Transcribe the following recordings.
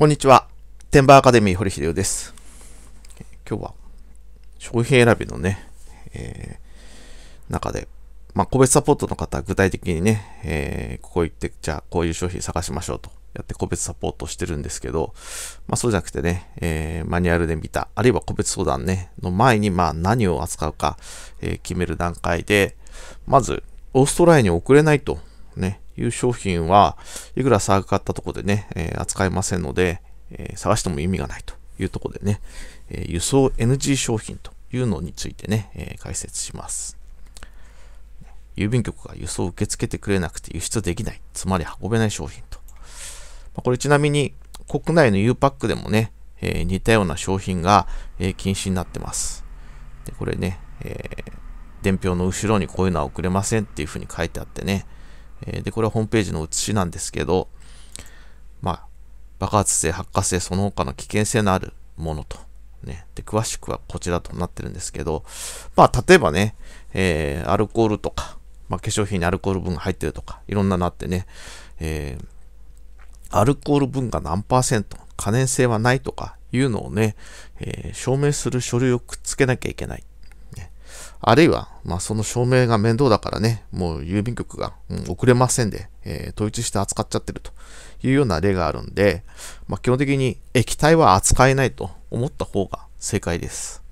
こんにちは。テンバーアカデミー堀秀夫です。今日は商品選びのね、えー、中で、まあ、個別サポートの方は具体的にね、えー、ここ行って、じゃあこういう商品探しましょうとやって個別サポートしてるんですけど、まあ、そうじゃなくてね、えー、マニュアルで見た、あるいは個別相談ね、の前に、まあ、何を扱うか、え決める段階で、まず、オーストラリアに送れないと、ね、いう商品はいくら下がったとこでね、えー、扱えませんので、えー、探しても意味がないというとこでね、えー、輸送 NG 商品というのについてね、え解説します。郵便局が輸送を受け付けてくれなくて輸出できない、つまり運べない商品と。まあ、これちなみに国内の U パックでもね、え似たような商品が、え禁止になってます。でこれね、え伝票の後ろにこういうのは送れませんっていうふうに書いてあってね、えで、これはホームページの写しなんですけど、まあ、爆発性、発火性、その他の危険性のあるものと。ね。で、詳しくはこちらとなってるんですけど、まあ、例えばね、えー、アルコールとか、まあ、化粧品にアルコール分が入ってるとか、いろんなのあってね、えー、アルコール分が何パーセント、可燃性はないとかいうのをね、えー、証明する書類をくっつけなきゃいけない。あるいは、まあ、その証明が面倒だからね、もう郵便局が、うん、遅れませんで、えー、統一して扱っちゃってるというような例があるんで、まあ、基本的に液体は扱えないと思った方が正解です。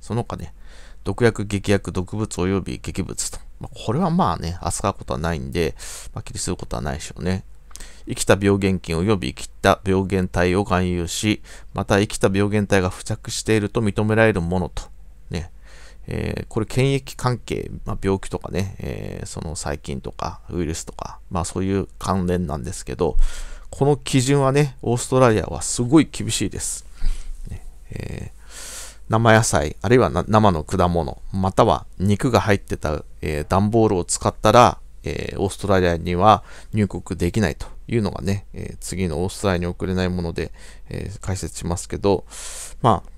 その他ね、毒薬、劇薬、毒物及び劇物と。まあ、これはまあね、扱うことはないんで、まあ、気にすることはないでしょうね。生きた病原菌及び生きた病原体を含有し、また生きた病原体が付着していると認められるものと。ね。えー、これ検疫関係、まあ、病気とかね、えー、その細菌とかウイルスとか、まあそういう関連なんですけど、この基準はね、オーストラリアはすごい厳しいです。ねえー、生野菜、あるいは生の果物、または肉が入ってた、えー、段ボールを使ったら、えー、オーストラリアには入国できないというのがね、え次のオーストラリアに送れないもので、え解説しますけど、まあ、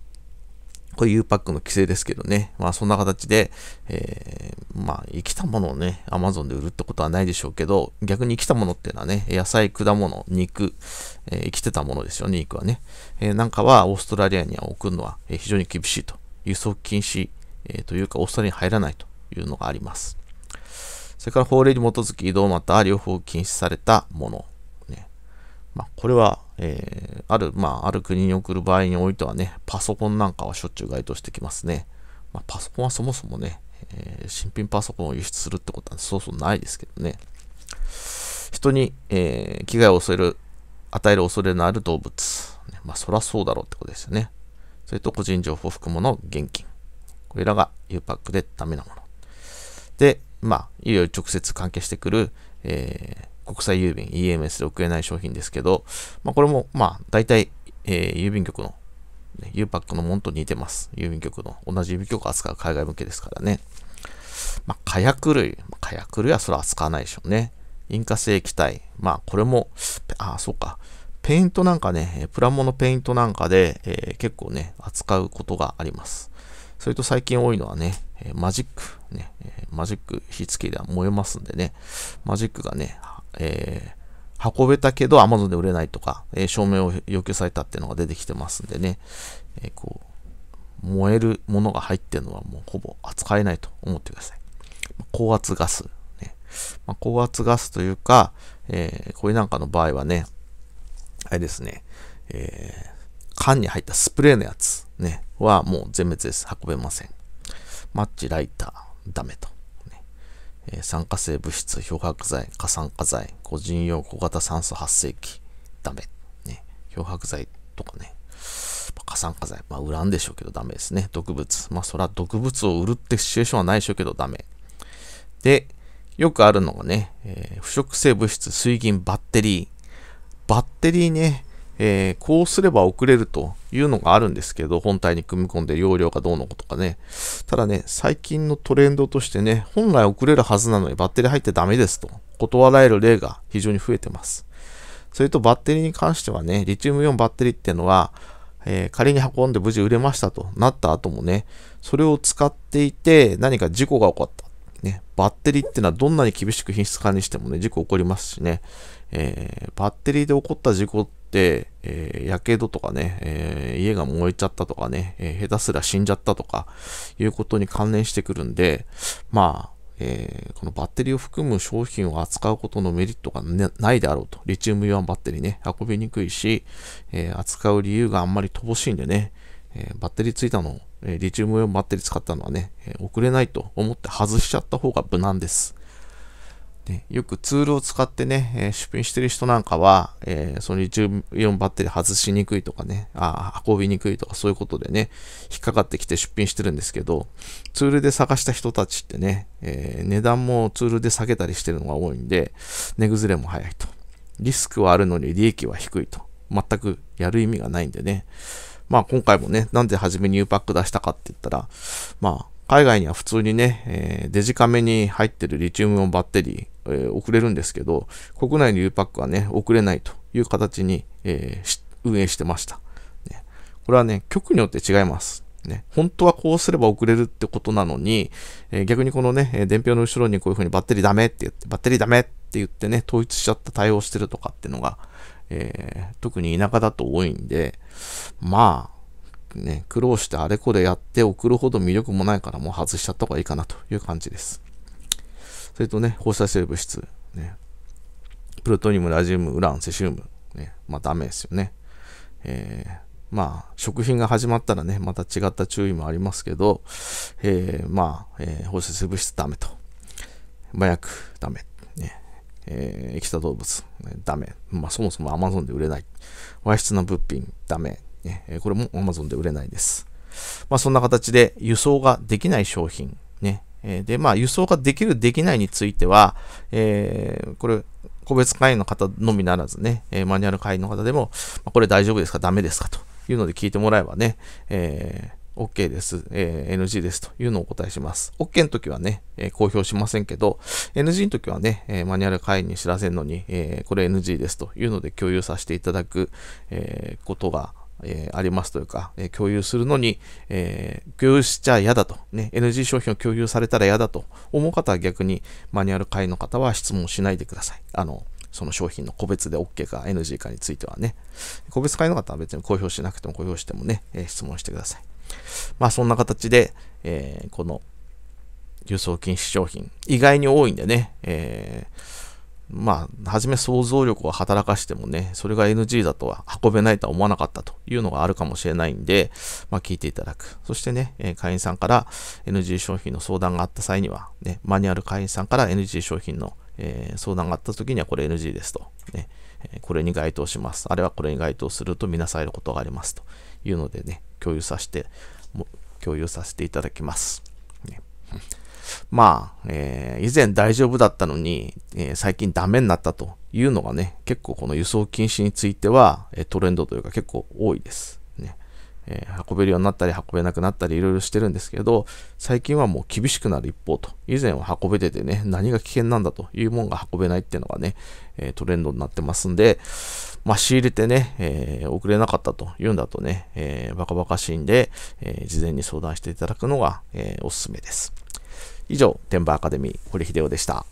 これ U パックの規制ですけどね。まあそんな形で、えー、まあ生きたものをね、Amazon で売るってことはないでしょうけど、逆に生きたものっていうのはね、野菜、果物、肉、えー、生きてたものですよね、肉はね。えー、なんかはオーストラリアには送るのは非常に厳しいと。輸送禁止、えというかオーストラリアに入らないというのがあります。それから法令に基づき移動または両方禁止されたもの。まあ、これは、えー、ある、まあ、ある国に送る場合においてはね、パソコンなんかはしょっちゅう該当してきますね。まあ、パソコンはそもそもね、えー、新品パソコンを輸出するってことはそうそうないですけどね。人に、えー、危害を恐れる、与える恐れのある動物。まあ、そらそうだろうってことですよね。それと個人情報含むの現金。これらが U パックでダメなもの。で、まあ、いよいよ直接関係してくる、えー、国際郵便 EMS で送れない商品ですけど、まあ、これも、まあ、大体、えー、郵便局の、ね、U パックのものと似てます。郵便局の、同じ郵便局を扱う海外向けですからね。まあ、火薬類、火薬類はそれは扱わないでしょうね。引火性液体、まあ、これも、ああ、そうか。ペイントなんかね、プラモのペイントなんかで、えー、結構ね、扱うことがあります。それと最近多いのはね、マジック、ね、マジック火付けでは燃えますんでね、マジックがね、えー、運べたけど Amazon で売れないとか、えー、証明を要求されたっていうのが出てきてますんでね、えー、こう、燃えるものが入ってるのはもうほぼ扱えないと思ってください。高圧ガス、ね。まあ、高圧ガスというか、えこれなんかの場合はね、あれですね、え缶に入ったスプレーのやつ、ね、はもう全滅です。運べません。マッチライター、ダメと。酸化性物質、漂白剤、過酸化剤、個人用小型酸素発生器、ダメ。ね、漂白剤とかね、過酸化剤、まあ、ウランでしょうけどダメですね。毒物。まあ、そら毒物を売るってシチュエーションはないでしょうけどダメ。で、よくあるのがね、えー、腐食性物質、水銀、バッテリー。バッテリーね、えー、こうすれば遅れるというのがあるんですけど、本体に組み込んで容量がどうのことかね。ただね、最近のトレンドとしてね、本来遅れるはずなのにバッテリー入ってダメですと断られる例が非常に増えてます。それとバッテリーに関してはね、リチウムイオンバッテリーっていうのは、えー、仮に運んで無事売れましたとなった後もね、それを使っていて何か事故が起こった。ね、バッテリーってのはどんなに厳しく品質管理してもね、事故起こりますしね、えー、バッテリーで起こった事故、えー、火傷とかね、えー、家が燃えちゃったとかね、えー、下手すら死んじゃったとか、いうことに関連してくるんで、まあ、えー、このバッテリーを含む商品を扱うことのメリットが、ね、ないであろうと。リチウムイオンバッテリーね、運びにくいし、えー、扱う理由があんまり乏しいんでね、えー、バッテリーついたの、えリチウムイオンバッテリー使ったのはね、え送れないと思って外しちゃった方が無難です。ね、よくツールを使ってね、えー、出品してる人なんかは、えー、そのリチウイオンバッテリー外しにくいとかね、あ運びにくいとかそういうことでね、引っかかってきて出品してるんですけど、ツールで探した人たちってね、えー、値段もツールで下げたりしてるのが多いんで、値崩れも早いと。リスクはあるのに利益は低いと。全くやる意味がないんでね。まあ今回もね、なんで初めに U パック出したかって言ったら、まあ海外には普通にね、えー、デジカメに入ってるリチウムオンバッテリー、えー、送れるんですけど、国内の U パックはね、送れないという形に、えー、運営してました、ね。これはね、局によって違います。ね、本当はこうすれば送れるってことなのに、えー、逆にこのね、伝票の後ろにこういうふうにバッテリーダメって言って、バッテリーダメって言ってね、統一しちゃった対応してるとかっていうのが、えー、特に田舎だと多いんで、まあ、ね、苦労してあれこれやって送るほど魅力もないからもう外しちゃった方がいいかなという感じです。それとね、放射性物質、ね、プルトニウム、ラジウム、ウラン、セシウム、ね、まあダメですよね。えー、まあ、食品が始まったらね、また違った注意もありますけど、えー、まあ、えー、放射性物質ダメと。麻薬ダメ。ね、えー、液体動物、ね、ダメ。まあ、そもそも Amazon で売れない。和室の物品ダメ。ね、これも Amazon で売れないです。まあ、そんな形で輸送ができない商品、ね。で、まあ、輸送ができる、できないについては、えー、これ、個別会員の方のみならずね、マニュアル会員の方でも、これ大丈夫ですか、ダメですかというので聞いてもらえばね、えー OK です、えー、NG ですというのをお答えします。OK の時はね、えー、公表しませんけど、NG の時はね、えー、マニュアル会員に知らせるのに、えこれ NG ですというので共有させていただく、えことがえー、ありますというか、えー、共有するのに、えー、共有しちゃ嫌だと、ね、NG 商品を共有されたら嫌だと思う方は逆にマニュアル会の方は質問しないでください。あの、その商品の個別で OK か NG かについてはね、個別会の方は別に公表しなくても公表してもね、え質問してください。まあそんな形で、えこの輸送禁止商品、意外に多いんでね、えーまあ、じめ想像力を働かしてもね、それが NG だとは運べないとは思わなかったというのがあるかもしれないんで、まあ、聞いていただく。そしてね、え会員さんから NG 商品の相談があった際には、ね、マニュアル会員さんから NG 商品の、え相談があった時にはこれ NG ですと、ね。これに該当します。あれはこれに該当すると見なされることがありますというのでね、共有させて、共有させていただきます。ねまあ、えー、以前大丈夫だったのに、えー、最近ダメになったというのがね、結構この輸送禁止については、えトレンドというか結構多いです。ねえー、運べるようになったり、運べなくなったり、いろいろしてるんですけど、最近はもう厳しくなる一方と、以前は運べててね、何が危険なんだというもんが運べないっていうのがね、えトレンドになってますんで、まあ、仕入れてね、えー、遅れなかったというんだとね、えー、バカバカしいんで、えー、事前に相談していただくのが、えおすすめです。以上、天馬アカデミー、堀秀夫でした。